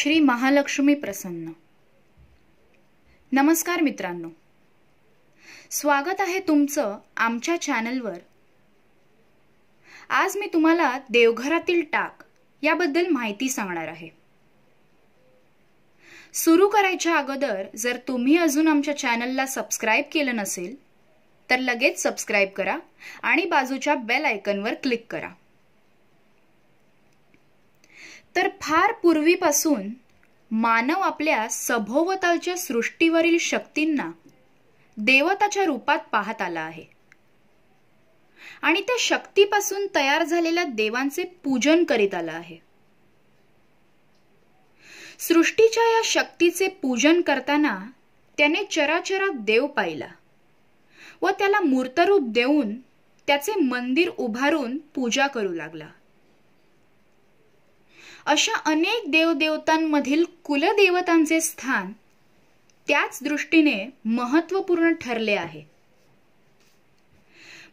श्री महालक्ष्मी प्रसन्न नमस्कार मित्रांनो स्वागत आहे तुमचं आमच्या चॅनलवर आज मी तुम्हाला देवघरातील टाक याबद्दल माहिती सांगणार आहे सुरू करायच्या अगोदर जर तुम्ही अजून आमच्या चॅनलला सबस्क्राईब केलं नसेल तर लगेच सबस्क्राईब करा आणि बाजूच्या बेल आयकनवर क्लिक करा तर फार पूर्वीपासून मानव आपल्या सभोवतालच्या सृष्टीवरील शक्तींना देवताच्या रूपात पाहत आला आहे आणि त्या शक्तीपासून तयार झालेल्या देवांचे पूजन करीत आला आहे सृष्टीच्या या शक्तीचे पूजन करताना त्याने चराचरा देव पाहिला व त्याला मूर्तरूप देऊन त्याचे मंदिर उभारून पूजा करू लागला अशा अनेक देवदेवतांमधील कुलदेवतांचे स्थान त्याच दृष्टीने महत्वपूर्ण ठरले आहे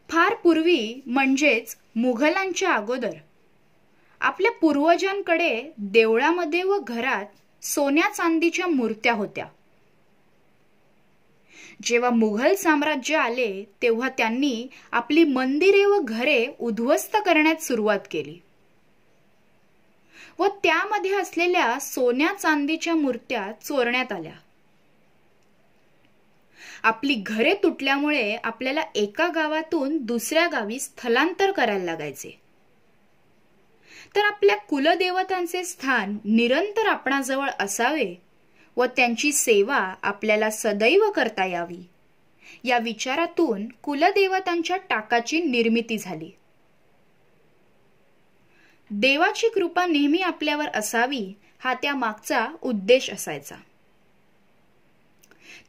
फार पूर्वी म्हणजेच मुघलांच्या अगोदर आपल्या पूर्वजांकडे देवळामध्ये व घरात सोन्या चांदीच्या मूर्त्या होत्या जेव्हा मुघल साम्राज्य आले तेव्हा त्यांनी आपली मंदिरे व घरे उद्ध्वस्त करण्यात सुरुवात केली व त्यामध्ये असलेल्या सोन्या चांदीच्या मूर्त्या चोरण्यात आल्या आपली घरे तुटल्यामुळे आपल्याला एका गावातून दुसऱ्या गावी स्थलांतर करायला लागायचे तर आपल्या कुलदेवतांचे स्थान निरंतर आपणाजवळ असावे व त्यांची सेवा आपल्याला सदैव करता यावी या विचारातून कुलदेवतांच्या टाकाची निर्मिती झाली देवाची कृपा नेहमी आपल्यावर असावी हा त्या मागचा उद्देश असायचा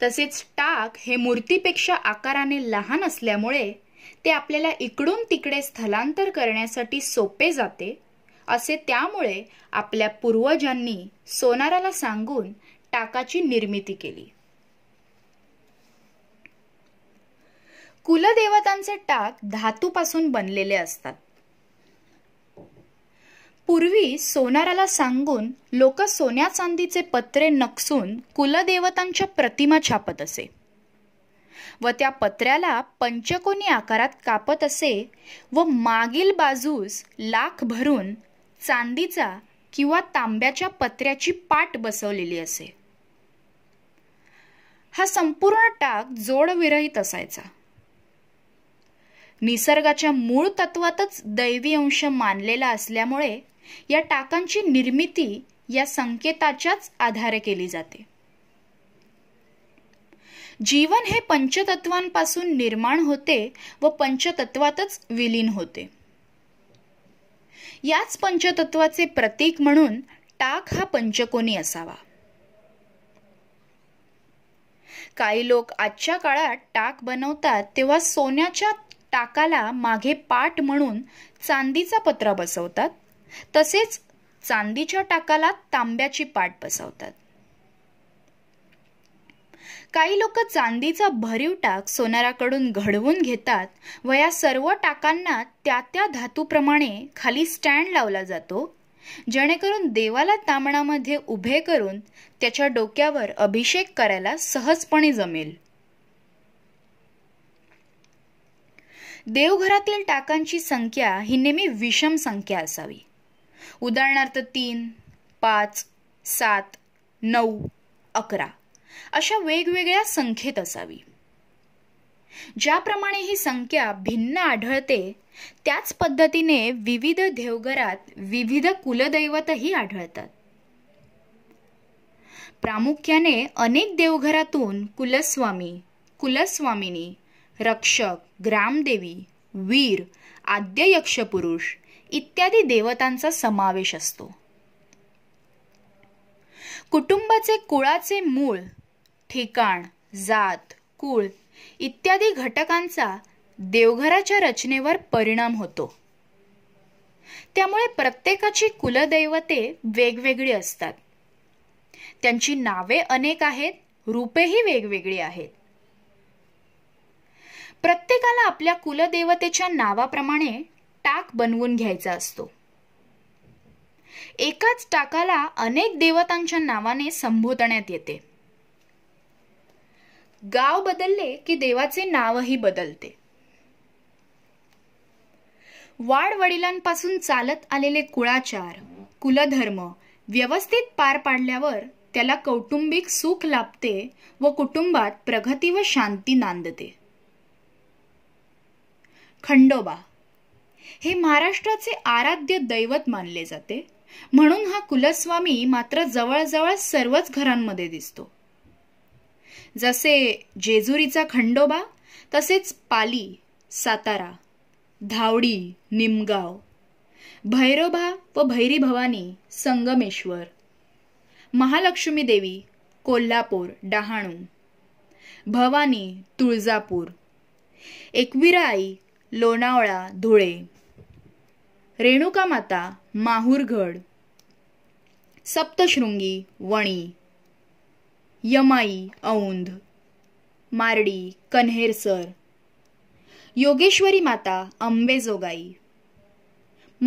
तसेच टाक हे मूर्तीपेक्षा आकाराने लहान असल्यामुळे ते आपल्याला इकडून तिकडे स्थलांतर करण्यासाठी सोपे जाते असे त्यामुळे आपल्या पूर्वजांनी सोनाराला सांगून टाकाची निर्मिती केली कुलदेवतांचे टाक धातूपासून बनलेले असतात पूर्वी सोनाराला सांगून लोक सोन्या चांदीचे पत्रे नकसून कुलदेवतांच्या प्रतिमा छापत असे व त्या पत्र्याला पंचकोनी आकारात कापत असे व मागील बाजूस लाख भरून चांदीचा किंवा तांब्याच्या पत्र्याची पाट बसवलेली असे हा संपूर्ण टाक जोडविरहित असायचा निसर्गाच्या मूळ तत्वातच दैवी अंश मानलेला असल्यामुळे या टाकांची निर्मिती या संकेताच्याच आधारे केली जाते जीवन हे पंचतत्वांपासून निर्माण होते व पंचतत्वातच विलीन होते याच पंचतत्वाचे प्रतीक म्हणून टाक हा पंचकोनी असावा काही लोक आजच्या काळात टाक बनवतात तेव्हा सोन्याच्या टाकाला मागे पाठ म्हणून चांदीचा पत्रा बसवतात तसेच चांदीच्या टाकाला तांब्याची पाट बसवतात काही लोक चांदीचा भरीव टाक सोनाराकडून घडवून घेतात व या सर्व टाकांना त्या त्या धातूप्रमाणे खाली स्टँड लावला जातो जेणेकरून देवाला तांबणामध्ये उभे करून त्याच्या डोक्यावर अभिषेक करायला सहजपणे जमेल देवघरातील टाकांची संख्या ही नेहमी विषम संख्या असावी उदाहरणार्थ तीन पाच सात नऊ अकरा अशा वेगवेगळ्या संख्येत असावी ज्याप्रमाणे ही संख्या भिन्न आढळते त्याच पद्धतीने विविध देवघरात विविध कुलदैवतही आढळतात प्रामुख्याने अनेक देवघरातून कुलस्वामी कुलस्वामिनी रक्षक ग्रामदेवी वीर आद्य यक्षपुरुष इत्यादी देवतांचा समावेश असतो कुटुंबाचे कुळाचे मूळ ठिकाण जात कुळ इत्यादी घटकांचा देवघराच्या रचनेवर परिणाम होतो त्यामुळे प्रत्येकाची कुलदैवते वेगवेगळी असतात त्यांची नावे अनेक आहेत रूपेही वेगवेगळी आहेत प्रत्येकाला आपल्या कुलदेवतेच्या नावाप्रमाणे टाक बनवून घ्यायचा असतो एकाच टाकाला अनेक देवतांच्या नावाने संबोधण्यात येते गाव बदलले की देवाचे नावही बदलते वाड वडिलांपासून चालत आलेले कुळाचार कुलधर्म व्यवस्थित पार पाडल्यावर त्याला कौटुंबिक सुख लाभते व कुटुंबात प्रगती व शांती नांदते खंडोबा हे महाराष्ट्राचे आराध्य दैवत मानले जाते म्हणून हा कुलस्वामी मात्र जवळजवळ सर्वच घरांमध्ये दिसतो जसे जेजुरीचा खंडोबा तसेच पाली सातारा धावडी निमगाव भैरोबा व भैरी भवानी संगमेश्वर महालक्ष्मी देवी कोल्हापूर डहाणू भवानी तुळजापूर एकविराई लोणावळा धुळे रेणुका माता माहूरगड सप्तशृंगी वणी यमाई औंध मारडी कन्हेरसर योगेश्वरी माता अंबेजोगाई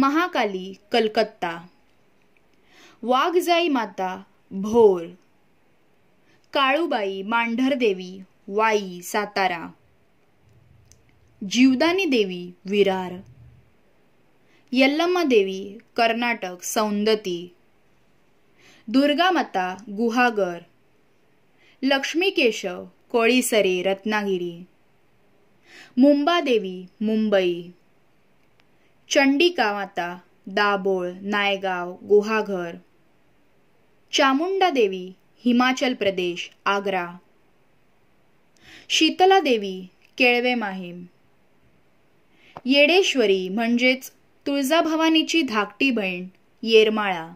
महाकाली कलकत्ता वाघजाई माता भोर काळूबाई मांढरदेवी वाई सातारा जीवदानी देवी विरार यल्लम्मादेवी कर्नाटक सौंदती दुर्गामाता गुहागर लक्ष्मी केशव कोळीसरे रत्नागिरी मुंबादेवी मुंबई चंडिका माता दाबोळ नायगाव गुहागर चामुंडा देवी हिमाचल प्रदेश आग्रा शीतला देवी केळवे माहीम येडेश्वरी म्हणजेच तुळजाभवानीची धाकटी बहीण येरमाळा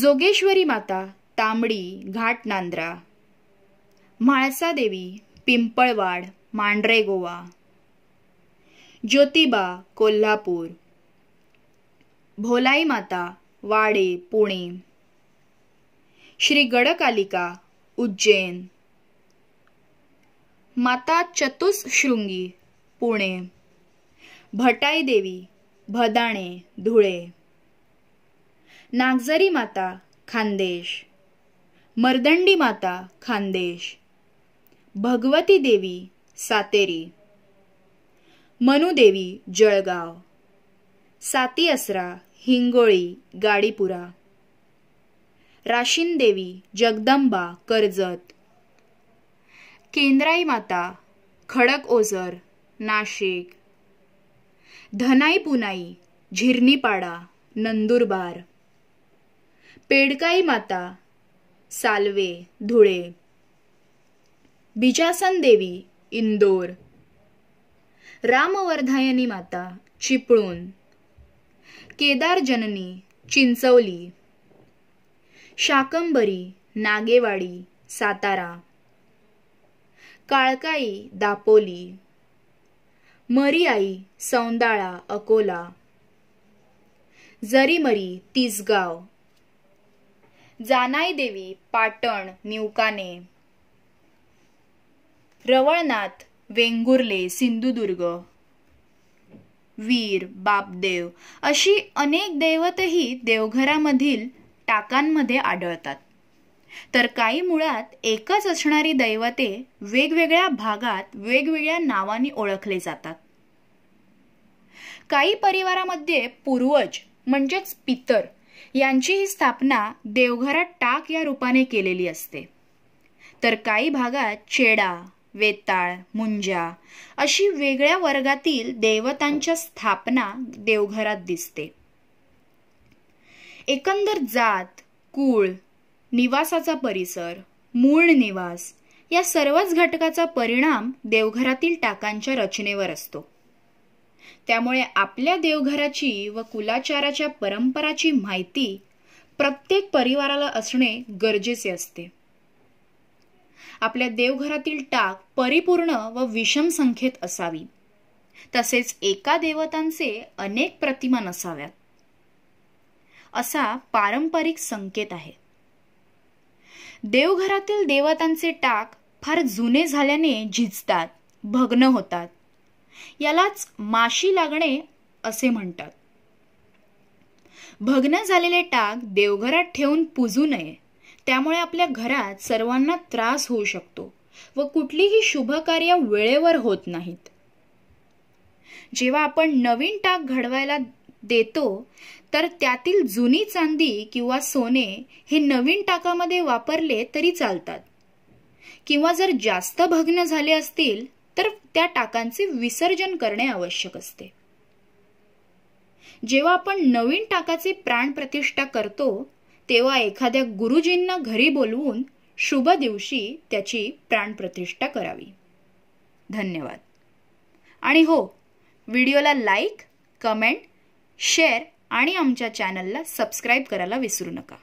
जोगेश्वरी माता तांबडी घाट म्हाळसा देवी पिंपळवाड मांढरे गोवा ज्योतिबा कोल्हापूर भोलाई माता वाडे पुणे श्री गडकालिका उज्जैन माता चतुसशृंगी पुणे भटाई देवी भदाणे धुळे नागजरी माता खानदेश मर्दंडी माता खानदेश भगवती देवी सातेरी मनुदेवी जळगाव साती असरा हिंगोळी गाडीपुरा राशिन देवी जगदंबा कर्जत केंद्राई माता खडक ओझर नाशिक धनाई पुनाई झिरणीपाडा नंदुरबार पेडकाई माता सालवे धुळे बिजासन देवी इंदोर रामवर्धायनी माता चिपळूण केदार जननी चिंचवली शाकंबरी नागेवाडी सातारा काळकाई दापोली मरी आई सौंदाळा अकोला जरीमरी तिसगाव जानाई देवी पाटण निवकाने रवळनाथ वेंगुर्ले सिंधुदुर्ग वीर बापदेव अशी अनेक दैवतही देवघरामधील टाकांमध्ये आढळतात तर काही मुळात एकच असणारी दैवते वेगवेगळ्या भागात वेगवेगळ्या नावाने ओळखले जातात काही परिवारामध्ये पूर्वज म्हणजेच पितर यांची ही स्थापना देवघरात टाक या रूपाने केलेली असते तर काही भागात चेडा वेताळ मुंजा अशी वेगळ्या वर्गातील देवतांच्या स्थापना देवघरात दिसते एकंदर जात कुळ निवासाचा परिसर मूळ निवास या सर्वच घटकाचा परिणाम देवघरातील टाकांच्या रचनेवर असतो त्यामुळे आपल्या देवघराची व कुलाचाराच्या परंपराची माहिती प्रत्येक परिवाराला असणे गरजेचे असते आपल्या देवघरातील टाक परिपूर्ण व विषम संख्येत असावी तसेच एका देवतांचे अनेक प्रतिमा नसाव्यात असा पारंपरिक संकेत आहे देवघरातील देवतांचे टाक फार जुने झाल्याने झिजतात भग्न होतात यालाच माशी लागणे असे म्हणतात भग्न झालेले टाक देवघरात ठेवून पुजू नये त्यामुळे आपल्या घरात सर्वांना त्रास होऊ शकतो व कुठलीही शुभ कार्य वेळेवर होत नाहीत जेव्हा आपण नवीन टाक घडवायला देतो तर त्यातील जुनी चांदी किंवा सोने हे नवीन टाकामध्ये वापरले तरी चालतात किंवा जर जास्त भग्न झाले असतील तर त्या टाकांचे विसर्जन करणे आवश्यक असते जेव्हा आपण नवीन टाकाचे प्राणप्रतिष्ठा करतो तेव्हा एखाद्या गुरुजींना घरी बोलवून शुभ दिवशी त्याची प्राणप्रतिष्ठा करावी धन्यवाद आणि हो व्हिडिओला लाईक कमेंट शेअर आणि आमच्या चॅनलला सबस्क्राईब करायला विसरू नका